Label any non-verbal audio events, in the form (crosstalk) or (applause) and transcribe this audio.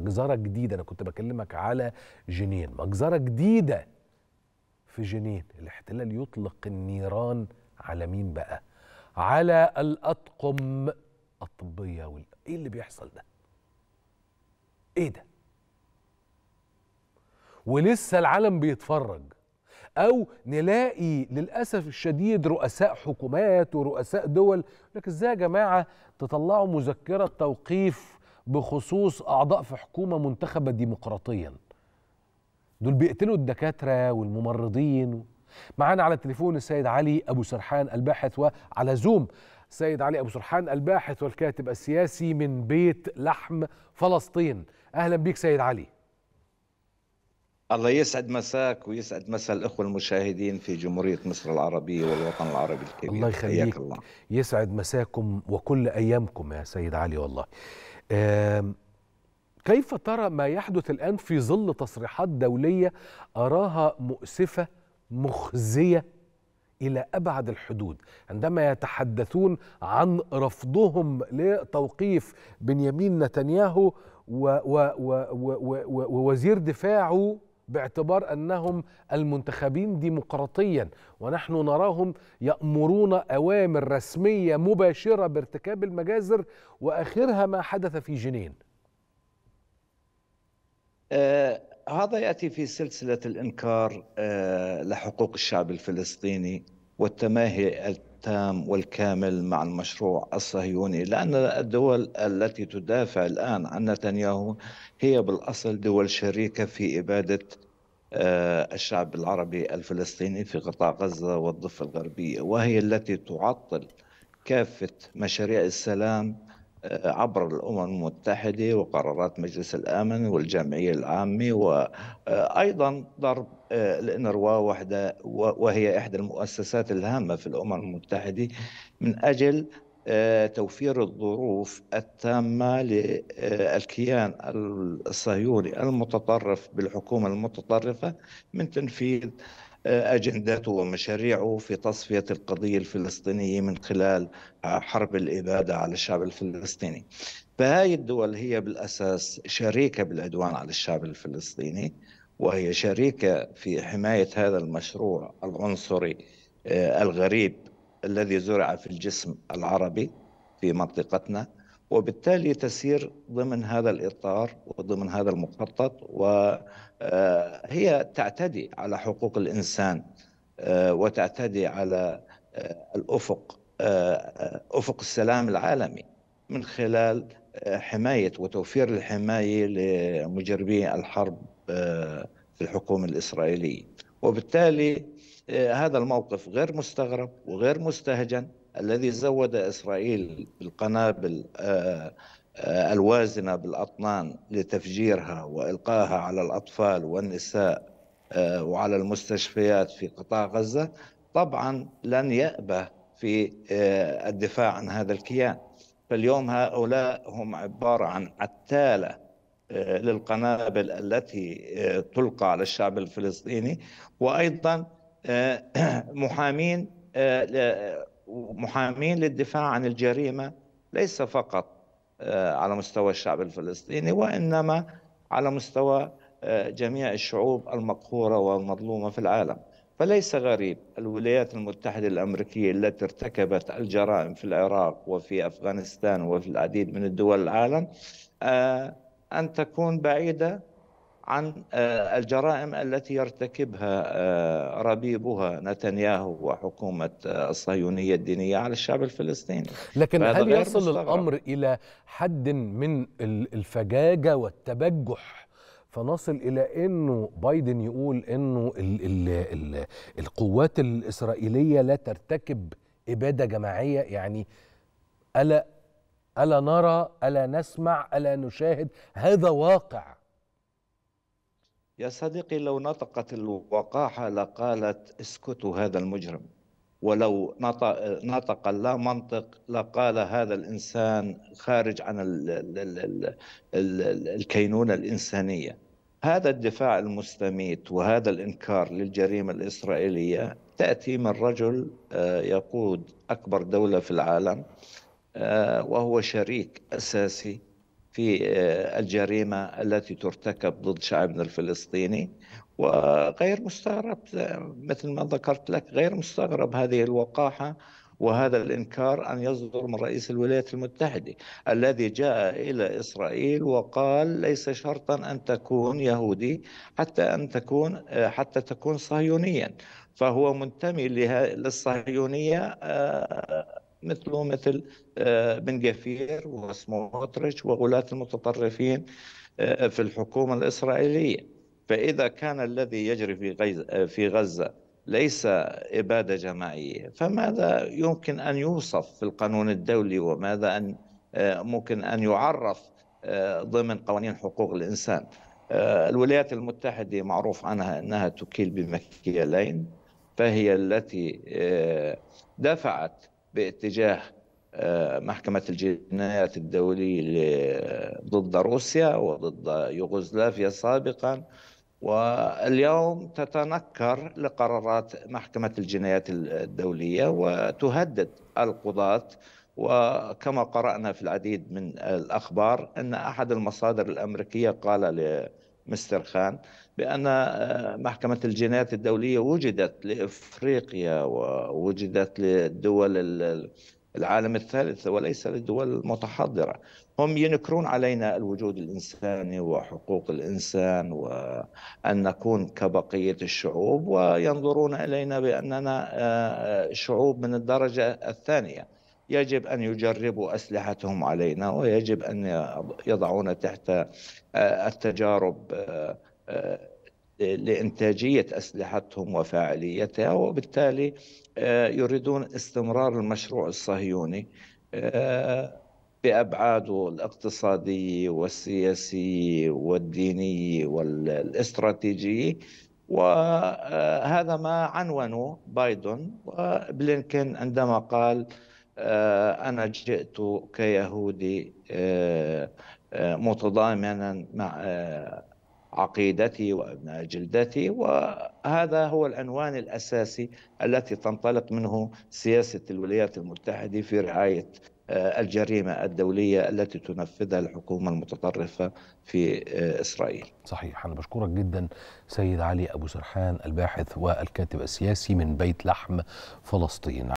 مجزرة جديدة أنا كنت بكلمك على جنين مجزرة جديدة في جنين الاحتلال يطلق النيران على مين بقى على الأطقم الطبية وال... إيه اللي بيحصل ده إيه ده ولسه العالم بيتفرج او نلاقي للاسف الشديد رؤساء حكومات ورؤساء دول لك ازاي يا جماعه تطلعوا مذكره توقيف بخصوص اعضاء في حكومه منتخبه ديمقراطيا دول بيقتلوا الدكاتره والممرضين معانا على التليفون السيد علي ابو سرحان الباحث وعلى زوم السيد علي ابو سرحان الباحث والكاتب السياسي من بيت لحم فلسطين اهلا بيك سيد علي الله يسعد مساك ويسعد مسا الاخوه المشاهدين في جمهوريه مصر العربيه والوطن العربي الكبير الله يخليك الله. يسعد مساكم وكل ايامكم يا سيد علي والله كيف ترى ما يحدث الان في ظل تصريحات دوليه اراها مؤسفه مخزيه الى ابعد الحدود عندما يتحدثون عن رفضهم لتوقيف بنيامين نتنياهو ووزير دفاعه باعتبار انهم المنتخبين ديمقراطيا ونحن نراهم يامرون اوامر رسميه مباشره بارتكاب المجازر واخرها ما حدث في جنين. آه هذا ياتي في سلسله الانكار آه لحقوق الشعب الفلسطيني والتماهي التام والكامل مع المشروع الصهيوني لأن الدول التي تدافع الآن عن نتنياهو هي بالأصل دول شريكة في إبادة آه، الشعب العربي الفلسطيني في قطاع غزة والضفة الغربية وهي التي تعطل كافة مشاريع السلام عبر الأمم المتحدة وقرارات مجلس الأمن والجمعية العامة وأيضا آه، ضرب الإنروا آه، وحدة وهي إحدى المؤسسات الهامة في الأمم المتحدة من أجل آه، توفير الظروف التامة للكيان الصهيوني المتطرف بالحكومة المتطرفة من تنفيذ اجندته ومشاريعه في تصفيه القضيه الفلسطينيه من خلال حرب الاباده على الشعب الفلسطيني. فهذه الدول هي بالاساس شريكه بالعدوان على الشعب الفلسطيني وهي شريكه في حمايه هذا المشروع العنصري آه، الغريب الذي زرع في الجسم العربي في منطقتنا وبالتالي تسير ضمن هذا الإطار وضمن هذا المخطط وهي آه، تعتدي على حقوق الإنسان آه، وتعتدي على آه، الأفق أفق السلام العالمي من خلال حماية وتوفير الحماية لمجربي الحرب في الحكومة الإسرائيلية وبالتالي هذا الموقف غير مستغرب وغير مستهجن الذي زود إسرائيل بالقنابل آه، آه، الوازنة بالأطنان لتفجيرها والقاها على الأطفال والنساء آه، وعلى المستشفيات في قطاع غزة طبعا لن يأبه في الدفاع عن هذا الكيان فاليوم هؤلاء هم عبارة عن عتالة للقنابل التي تلقى على الشعب الفلسطيني وأيضا (clears throat) محامين محامين للدفاع عن الجريمه ليس فقط آه، على مستوى الشعب الفلسطيني وانما على مستوى آه، جميع الشعوب المقهوره والمظلومه في العالم فليس غريب الولايات المتحده الامريكيه التي ارتكبت الجرائم في العراق وفي افغانستان وفي العديد من الدول العالم آه، ان تكون بعيده عن آه، الجرائم التي يرتكبها آه، ربيبها نتنياهو وحكومة آه، الصهيونية الدينية على الشعب الفلسطيني لكن هل يصل مستغرب. الأمر إلى حد من الفجاجة والتبجح فنصل إلى أنه بايدن يقول أنه الـ الـ الـ القوات الإسرائيلية لا ترتكب إبادة جماعية يعني ألا ألا نرى ألا نسمع ألا نشاهد هذا واقع يا صديقي لو نطقت الوقاحة لقالت اسكتوا هذا المجرم ولو نطق, لا منطق لقال هذا الإنسان خارج عن الكينونة الإنسانية هذا الدفاع المستميت وهذا الإنكار للجريمة الإسرائيلية تأتي من رجل آه، يقود أكبر دولة في العالم آه، وهو شريك أساسي في آه، الجريمة التي ترتكب ضد شعبنا الفلسطيني وغير مستغرب آه، مثل ما ذكرت لك غير مستغرب هذه الوقاحة وهذا الإنكار أن يصدر من رئيس الولايات المتحدة الذي جاء إلى إسرائيل وقال ليس شرطا أن تكون يهودي حتى أن تكون آه، حتى تكون صهيونيا فهو منتمي للصهيونية مثله مثل آه، بن جفير وسموتريتش وغلاة المتطرفين آه، في الحكومة الإسرائيلية فإذا كان الذي يجري في آه، في غزة ليس إبادة جماعية فماذا يمكن أن يوصف في القانون الدولي وماذا أن ممكن أن يعرف ضمن قوانين حقوق الإنسان الولايات المتحدة معروف عنها أنها تكيل بمكيالين فهي التي دفعت باتجاه آه، محكمة الجنايات الدولية آه، ضد روسيا وضد يوغوسلافيا سابقا واليوم تتنكر لقرارات محكمة الجنايات الدولية وتهدد القضاة وكما قرأنا في العديد من الأخبار أن أحد المصادر الأمريكية قال مستر خان بأن آه، محكمة الجنايات الدولية وجدت لإفريقيا ووجدت للدول العالم الثالث وليس للدول المتحضرة هم ينكرون علينا الوجود الإنساني وحقوق الإنسان وأن نكون كبقية الشعوب وينظرون إلينا بأننا آه، آه، شعوب من الدرجة الثانية يجب أن يجربوا أسلحتهم علينا ويجب أن يضعون تحت آه، التجارب آه، آه، لإنتاجية أسلحتهم وفاعليتها وبالتالي يريدون استمرار المشروع الصهيوني بأبعاده الاقتصادية والسياسية والدينية والاستراتيجية وهذا ما عنونه بايدن وبلينكن عندما قال آه، أنا جئت كيهودي آه، آه، متضامنا مع عقيدتي وابناء جلدتي وهذا هو العنوان الاساسي التي تنطلق منه سياسه الولايات المتحده في رعايه الجريمه الدوليه التي تنفذها الحكومه المتطرفه في اسرائيل. صحيح انا بشكرك جدا سيد علي ابو سرحان الباحث والكاتب السياسي من بيت لحم فلسطين.